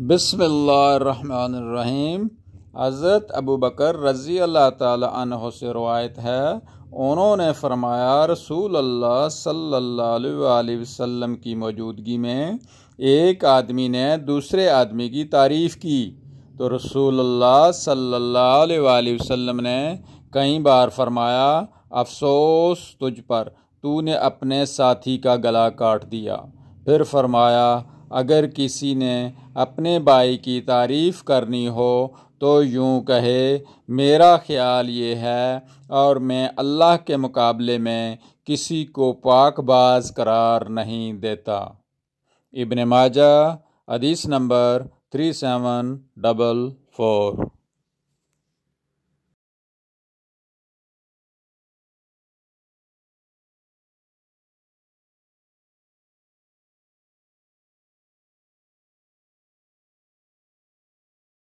بسم اللہ الرحمن الرحیم حضرت ابو بکر رضی اللہ تعالی عنہ سے روایت ہے انہوں نے فرمایا رسول اللہ صلی اللہ علیہ وسلم کی موجودگی میں ایک آدمی نے دوسرے آدمی کی تعریف کی تو رسول اللہ صلی اللہ علیہ وآلہ وسلم نے کئی بار فرمایا افسوس تجھ پر تو نے اپنے ساتھی کا گلا کاٹ دیا پھر فرمایا अगर किसी ने अपने भाई की तारीफ़ करनी हो तो यूँ कहे मेरा ख्याल ये है और मैं अल्लाह के मुकाबले में किसी को पाकबाज करार नहीं देता इबन माजा अदीस number three seven double four